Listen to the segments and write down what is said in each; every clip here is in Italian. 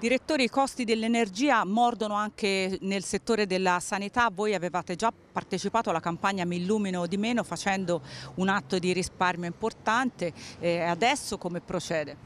Direttore, i costi dell'energia mordono anche nel settore della sanità. Voi avevate già partecipato alla campagna Mi illumino di meno facendo un atto di risparmio importante. Eh, adesso come procede?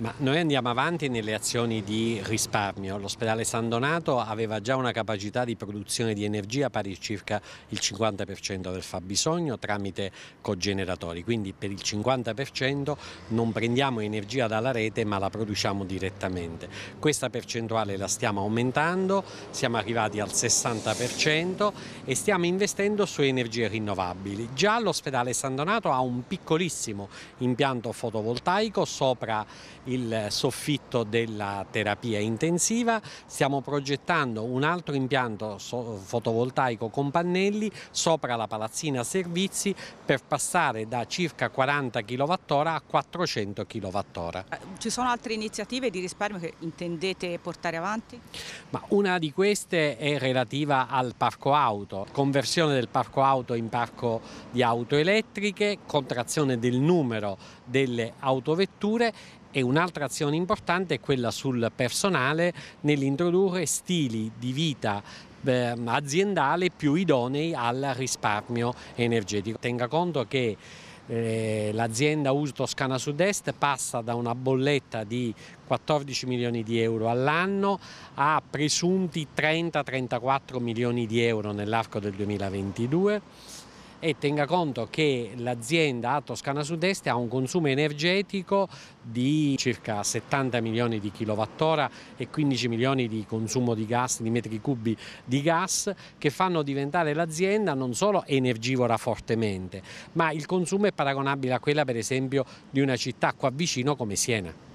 Ma noi andiamo avanti nelle azioni di risparmio. L'ospedale San Donato aveva già una capacità di produzione di energia pari a circa il 50% del fabbisogno tramite cogeneratori, quindi per il 50% non prendiamo energia dalla rete ma la produciamo direttamente. Questa percentuale la stiamo aumentando, siamo arrivati al 60% e stiamo investendo su energie rinnovabili. Già l'ospedale San Donato ha un piccolissimo impianto fotovoltaico sopra il soffitto della terapia intensiva, stiamo progettando un altro impianto fotovoltaico con pannelli sopra la palazzina servizi per passare da circa 40 kWh a 400 kWh. Eh, ci sono altre iniziative di risparmio che intendete portare avanti? Ma una di queste è relativa al parco auto, conversione del parco auto in parco di auto elettriche, contrazione del numero delle autovetture e un'altra azione importante è quella sul personale nell'introdurre stili di vita eh, aziendale più idonei al risparmio energetico. Tenga conto che eh, l'azienda Uso Toscana Sud-Est passa da una bolletta di 14 milioni di euro all'anno a presunti 30-34 milioni di euro nell'arco del 2022 e tenga conto che l'azienda a Toscana Sud-Est ha un consumo energetico di circa 70 milioni di kilowattora e 15 milioni di consumo di gas, di metri cubi di gas che fanno diventare l'azienda non solo energivora fortemente ma il consumo è paragonabile a quella per esempio di una città qua vicino come Siena.